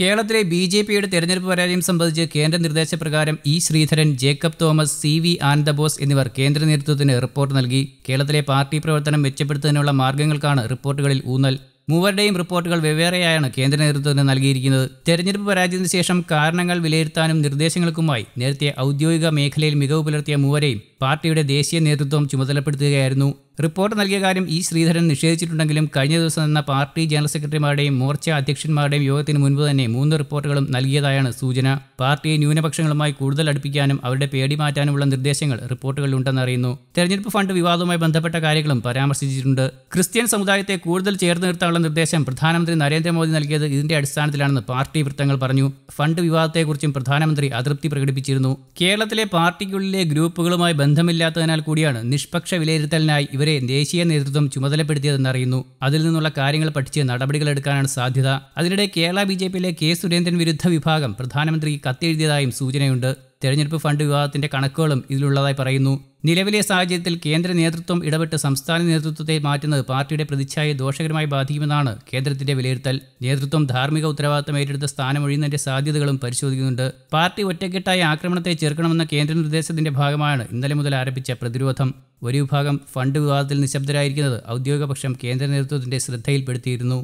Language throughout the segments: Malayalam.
കേരളത്തിലെ ബി ജെ പിയുടെ തെരഞ്ഞെടുപ്പ് പരാജയം സംബന്ധിച്ച് കേന്ദ്ര നിർദ്ദേശപ്രകാരം ഇ ശ്രീധരൻ ജേക്കബ് തോമസ് സി വി ആനന്ദബോസ് എന്നിവർ കേന്ദ്ര നേതൃത്വത്തിന് റിപ്പോർട്ട് നൽകി കേരളത്തിലെ പാർട്ടി പ്രവർത്തനം മെച്ചപ്പെടുത്തുന്നതിനുള്ള മാർഗങ്ങൾക്കാണ് റിപ്പോർട്ടുകളിൽ ഊന്നൽ മൂവരുടെയും റിപ്പോർട്ടുകൾ വെവ്വേറെയാണ് കേന്ദ്ര നേതൃത്വത്തിന് നൽകിയിരിക്കുന്നത് തെരഞ്ഞെടുപ്പ് പരാജയത്തിന് ശേഷം കാരണങ്ങൾ വിലയിരുത്താനും നിർദ്ദേശങ്ങൾക്കുമായി നേരത്തെ ഔദ്യോഗിക മേഖലയിൽ മികവ് പുലർത്തിയ മൂവരെയും പാർട്ടിയുടെ ദേശീയ നേതൃത്വം ചുമതലപ്പെടുത്തുകയായിരുന്നു റിപ്പോർട്ട് നൽകിയ കാര്യം ഇ ശ്രീധരൻ നിഷേധിച്ചിട്ടുണ്ടെങ്കിലും കഴിഞ്ഞ ദിവസം നിന്ന പാർട്ടി ജനറൽ സെക്രട്ടറിമാരുടെയും മോർച്ച അധ്യക്ഷന്മാരുടെയും യോഗത്തിന് മുൻപ് തന്നെ മൂന്ന് റിപ്പോർട്ടുകളും നൽകിയതായാണ് സൂചന പാർട്ടിയെ ന്യൂനപക്ഷങ്ങളുമായി കൂടുതൽ അടുപ്പിക്കാനും അവരുടെ പേടി മാറ്റാനുമുള്ള നിർദ്ദേശങ്ങൾ റിപ്പോർട്ടുകളിലുണ്ടെന്ന് അറിയുന്നു തെരഞ്ഞെടുപ്പ് ഫണ്ട് വിവാദവുമായി ബന്ധപ്പെട്ട കാര്യങ്ങളും പരാമർശിച്ചിട്ടുണ്ട് ക്രിസ്ത്യൻ സമുദായത്തെ കൂടുതൽ ചേർത്ത് നിർത്താനുള്ള നിർദ്ദേശം പ്രധാനമന്ത്രി നരേന്ദ്രമോദി നൽകിയത് ഇതിന്റെ അടിസ്ഥാനത്തിലാണെന്ന് പാർട്ടി വൃത്തങ്ങൾ പറഞ്ഞു ഫണ്ട് വിവാദത്തെക്കുറിച്ചും പ്രധാനമന്ത്രി അതൃപ്തി പ്രകടിപ്പിച്ചിരുന്നു കേരളത്തിലെ പാർട്ടിക്കുള്ളിലെ ഗ്രൂപ്പുകളുമായി ബന്ധമില്ലാത്തതിനാൽ കൂടിയാണ് നിഷ്പക്ഷ വിലയിരുത്തലിനായി ഇവർ ഇവരെ ദേശീയ നേതൃത്വം ചുമതലപ്പെടുത്തിയതെന്നറിയുന്നു അതിൽ നിന്നുള്ള കാര്യങ്ങൾ പഠിച്ച് എടുക്കാനാണ് സാധ്യത അതിനിടെ കേരള ബി ജെ പിയിലെ കെ സുരേന്ദ്രൻ വിരുദ്ധ വിഭാഗം പ്രധാനമന്ത്രിക്ക് കത്തെഴുതിയതായും സൂചനയുണ്ട് തെരഞ്ഞെടുപ്പ് ഫണ്ട് വിവാദത്തിന്റെ കണക്കുകളും ഇതിലുള്ളതായി പറയുന്നു നിലവിലെ സാഹചര്യത്തിൽ കേന്ദ്ര നേതൃത്വം ഇടപെട്ട് സംസ്ഥാന നേതൃത്വത്തെ മാറ്റുന്നത് പാർട്ടിയുടെ പ്രതിച്ഛായെ ദോഷകരമായി ബാധിക്കുമെന്നാണ് കേന്ദ്രത്തിന്റെ വിലയിരുത്തൽ നേതൃത്വം ധാർമ്മിക ഉത്തരവാദിത്തം ഏറ്റെടുത്ത് സ്ഥാനമൊഴിയുന്നതിന്റെ സാധ്യതകളും പരിശോധിക്കുന്നുണ്ട് പാർട്ടി ഒറ്റക്കെട്ടായ ആക്രമണത്തെ ചെറുക്കണമെന്ന കേന്ദ്ര നിർദ്ദേശത്തിന്റെ ഭാഗമാണ് ഇന്നലെ മുതൽ ആരംഭിച്ച പ്രതിരോധം ഒരു വിഭാഗം ഫണ്ട് വിവാദത്തിൽ നിശബ്ദരായിരിക്കുന്നത് ഔദ്യോഗിക പക്ഷം കേന്ദ്ര നേതൃത്വത്തിന്റെ ശ്രദ്ധയിൽപ്പെടുത്തിയിരുന്നു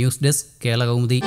ന്യൂസ് ഡെസ്ക് കേരളകൗമുദി